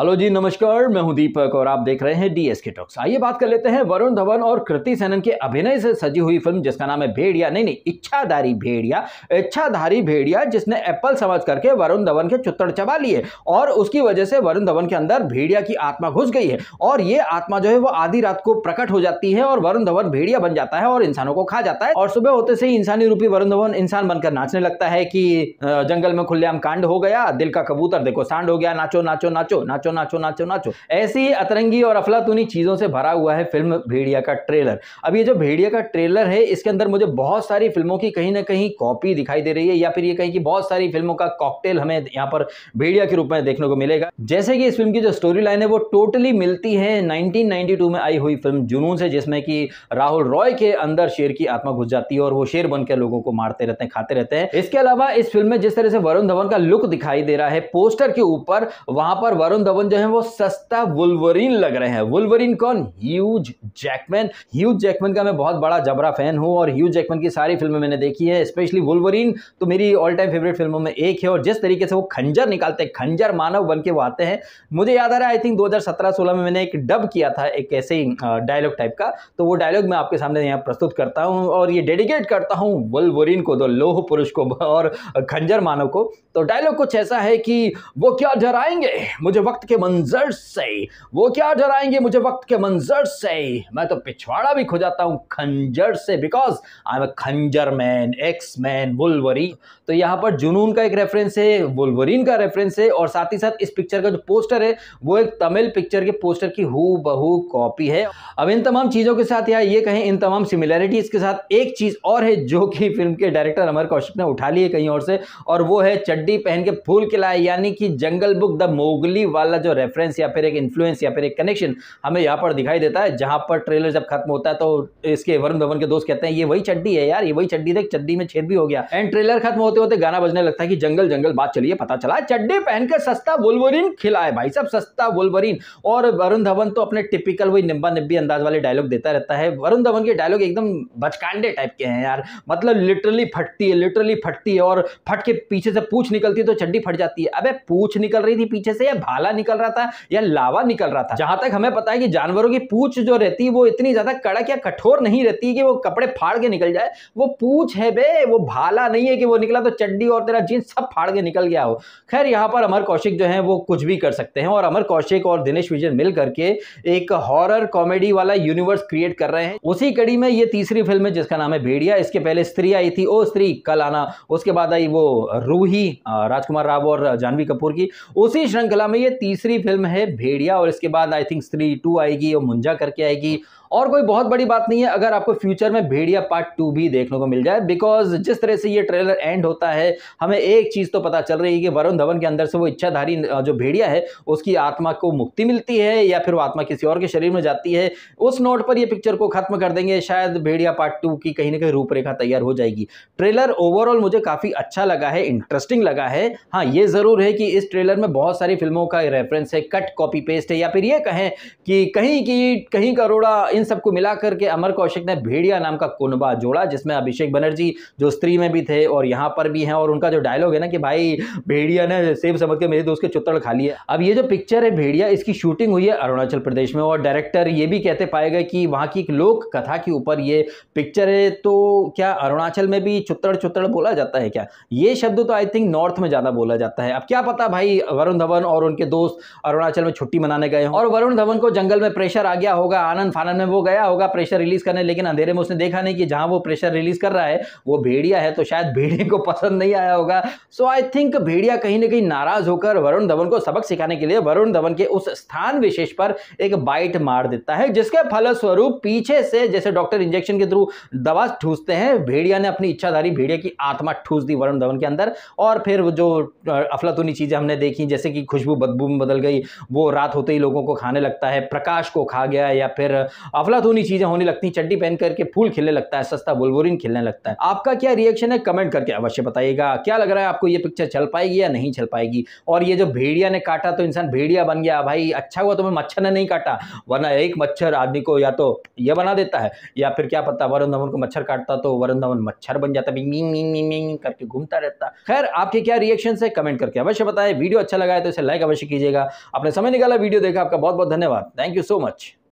hello जी नमस्कार मैं हूं दीपक और आप देख रहे हैं एस के टॉक्स आइए बात कर लेते हैं वरुण धवन और कृति सेनन के अभिनय से सजी हुई फिल्म जिसका नाम है भेड़िया नहीं नहीं इच्छाधारी भेड़िया इच्छाधारी भेड़िया जिसने एप्पल समझ करके वरुण धवन के चुत्तड़ चबा लिए और उसकी वजह से वरुण धवन के अंदर भेड़िया की आत्मा घुस गई है और ये आत्मा जो है वो आधी रात को प्रकट हो जाती है और वरुण धवन भेड़िया बन जाता है और इंसानों को खा जाता है और सुबह होते से ही इंसानी रूपी वरुण धवन इंसान बनकर नाचने लगता है कि जंगल में खुल्लेआम कांड हो गया दिल का कबूतर देखो सांड हो गया नाचो नाचो नाचो नाचो नाचो नाचो नाचो नाचो ऐसी अतरंगी और अफलातूनी चीज़ों से भरा हुआ है फिल्म भेड़िया का ट्रेलर अब ये जो भेड़िया का ट्रेलर है इसके अंदर मुझे बहुत सारी फिल्मों की कहीं ना कहीं कॉपी दिखाई दे रही है या फिर ये कहीं की बहुत सारी फिल्मों का कॉकटेल हमें यहाँ पर भेड़िया के रूप में देखने को मिलेगा जैसे कि इस फिल्म की जो स्टोरी लाइन है वो टोटली मिलती है नाइनटीन में आई हुई फिल्म जुनून से जिसमें कि राहुल रॉय के अंदर शेर की आत्मा घुस जाती है और वो शेर बनकर लोगों को मारते रहते हैं खाते रहते हैं इसके अलावा इस फिल्म में जिस तरह से वरुण धवन का लुक दिखाई दे रहा है पोस्टर के ऊपर वहां पर वरुण कवन जो है वो सस्ता वुलवरीन लग रहे हैं वुलवरीन कौन ह्यूज जैकमैन ह्यूज जैकमैन का मैं बहुत बड़ा जबरा फैन हूँ और ह्यूज जैकमैन की सारी फिल्में मैंने देखी है स्पेशली वुलवरीन तो मेरी ऑल टाइम फेवरेट फिल्मों में एक है और जिस तरीके से वो खंजर निकालते हैं खंजर मानव बन के वो आते हैं मुझे याद आ रहा है आई थिंक दो हज़ार में मैंने एक डब किया था एक ऐसे ही डायलॉग टाइप का तो वो डायलॉग मैं आपके सामने यहाँ प्रस्तुत करता हूँ और ये डेडिकेट करता हूँ वलवरीन को दो लोह पुरुष को और खंजर मानव को तो डायलॉग कुछ ऐसा है कि वो क्या जराएंगे मुझे वक्त वक्त के मंजर से वो क्या डराएंगे मुझे वक्त के मंजर से मैं तो पिछवाड़ा भी खो जाता हूँ खंजर से बिकॉज आई एम ए खंजर मैन एक्स मैन वुलवरीन तो यहाँ पर जुनून का एक रेफरेंस है वुलवरीन का रेफरेंस है और साथ ही साथ इस पिक्चर का जो पोस्टर है वो एक तमिल पिक्चर के पोस्टर की हु बहू कॉपी है अब इन तमाम चीज़ों के साथ या ये कहें इन तमाम सिमिलैरिटीज़ के साथ एक चीज़ और है जो कि फिल्म के डायरेक्टर अमर कौशिक ने उठा लिए कहीं और से और वो है चड्डी पहन के फूल किलाए यानी कि जंगल बुक द मोगली वाला वाला जो रेफरेंस या फिर एक इन्फ्लुएंस या फिर एक कनेक्शन हमें यहाँ पर दिखाई देता है जहाँ पर ट्रेलर जब खत्म होता है तो इसके वरुण धवन के दोस्त कहते हैं ये वही चड्डी है यार ये वही चड्डी देख चड्डी में छेद भी हो गया एंड ट्रेलर खत्म होते होते गाना बजने लगता है कि जंगल जंगल बात चलिए पता चला चड्डी पहनकर सस्ता वुलवरीन खिलाए भाई सब सस्ता वुलवरीन और वरुण धवन तो अपने टिपिकल वही निम्बा निब्बी अंदाज वाले डायलॉग देता रहता है वरुण धवन के डायलॉग एकदम बचकांडे टाइप के हैं यार मतलब लिटरली फटती है लिटरली फटती है और फट के पीछे से पूछ निकलती है तो चड्डी फट जाती है अबे पूछ निकल रही थी पीछे से या भाला निकल रहा था या लावा निकल रहा था जहां तक हमें पता है कि जानवरों की पूछ जो रहती है वो इतनी ज्यादा कड़क या कठोर नहीं रहती कि वो कपड़े फाड़ के निकल जाए वो पूछ है बे वो भाला नहीं है कि वो निकला तो चड्डी और तेरा जीन सब फाड़ के निकल गया हो खैर यहाँ पर अमर कौशिक जो है वो कुछ भी कर सकते हैं और अमर कौशिक और दिनेश विजय मिल करके एक हॉरर कॉमेडी वाला यूनिवर्स क्रिएट कर रहे हैं उसी कड़ी में ये तीसरी फिल्म है जिसका नाम है भेड़िया इसके पहले स्त्री आई थी ओ स्त्री कल आना उसके बाद आई वो रूही राजकुमार राव और जानवी कपूर की उसी श्रृंखला में ये तीसरी फिल्म है भेड़िया और इसके बाद आई थिंक स्त्री टू आएगी और मुंजा करके आएगी और कोई बहुत बड़ी बात नहीं है अगर आपको फ्यूचर में भेड़िया पार्ट टू भी देखने को मिल जाए बिकॉज जिस तरह से ये ट्रेलर एंड होता है हमें एक चीज़ तो पता चल रही है कि वरुण धवन के अंदर से वो इच्छाधारी जो भेड़िया है उसकी आत्मा को मुक्ति मिलती है या फिर वो आत्मा किसी और के शरीर में जाती है उस नोट पर ये पिक्चर को खत्म कर देंगे शायद भेड़िया पार्ट टू की कहीं ना कहीं रूपरेखा तैयार हो जाएगी ट्रेलर ओवरऑल मुझे काफ़ी अच्छा लगा है इंटरेस्टिंग लगा है हाँ ये ज़रूर है कि इस ट्रेलर में बहुत सारी फिल्मों का रेफरेंस है कट कॉपी पेस्ट है या फिर ये कहें कि कहीं की कहीं करोड़ा इन सबको मिला करके अमर कौशिक ने भेड़िया नाम का कुनबा जोड़ा जिसमें अभिषेक बनर्जी जो स्त्री में भी थे और यहाँ पर भी हैं और उनका जो डायलॉग है ना कि भाई भेड़िया ने सेब समझ के मेरे दोस्त के चुत्तड़ खा लिया अब ये जो पिक्चर है भेड़िया इसकी शूटिंग हुई है अरुणाचल प्रदेश में और डायरेक्टर ये भी कहते पाए गए कि वहाँ की एक लोक कथा के ऊपर ये पिक्चर है तो क्या अरुणाचल में भी चुत्तड़ चुत्तड़ बोला जाता है क्या ये शब्द तो आई थिंक नॉर्थ में ज़्यादा बोला जाता है अब क्या पता भाई वरुण धवन और उनके दो दोस्त अरुणाचल में छुट्टी मनाने गए और वरुण धवन को जंगल में प्रेशर आ गया होगा आनंद फानंद में वो गया होगा प्रेशर रिलीज करने लेकिन अंधेरे में उसने देखा नहीं कि जहां वो प्रेशर रिलीज कर रहा है वो भेड़िया है तो शायद भेड़िए को पसंद नहीं आया होगा सो आई थिंक भेड़िया कहीं ना कहीं नाराज होकर वरुण धवन को सबक सिखाने के लिए वरुण धवन के उस स्थान विशेष पर एक बाइट मार देता है जिसके फलस्वरूप पीछे से जैसे डॉक्टर इंजेक्शन के थ्रू दवा ठूसते हैं भेड़िया ने अपनी इच्छाधारी भेड़िया की आत्मा ठूस दी वरुण धवन के अंदर और फिर जो अफलातूनी चीज़ें हमने देखी जैसे कि खुशबू बदबू में बदल गई वो रात होते ही लोगों को खाने लगता है प्रकाश को खा गया या फिर अफलातूनी चीज़ें होने लगती हैं चड्डी पहन करके फूल खिलने लगता है सस्ता बुलवरिन खिलने लगता है आपका क्या रिएक्शन है कमेंट करके अवश्य बताइएगा क्या लग रहा है आपको ये पिक्चर चल पाएगी या नहीं चल पाएगी और ये जो भेड़िया ने काटा तो इंसान भेड़िया बन गया भाई अच्छा हुआ तुम्हें तो मच्छर ने नहीं काटा वरना एक मच्छर आदमी को या तो यह बना देता है या फिर क्या पता वरुण धवन को मच्छर काटता तो वरुण धवन मच्छर बन जाता करके घूमता रहता खैर आपके क्या रिएक्शन है कमेंट करके अवश्य बताए वीडियो अच्छा लगा है तो इसे लाइक अवश्य कीजिए कीजिएगा आपने समय निकाला वीडियो देखा आपका बहुत बहुत धन्यवाद थैंक यू सो मच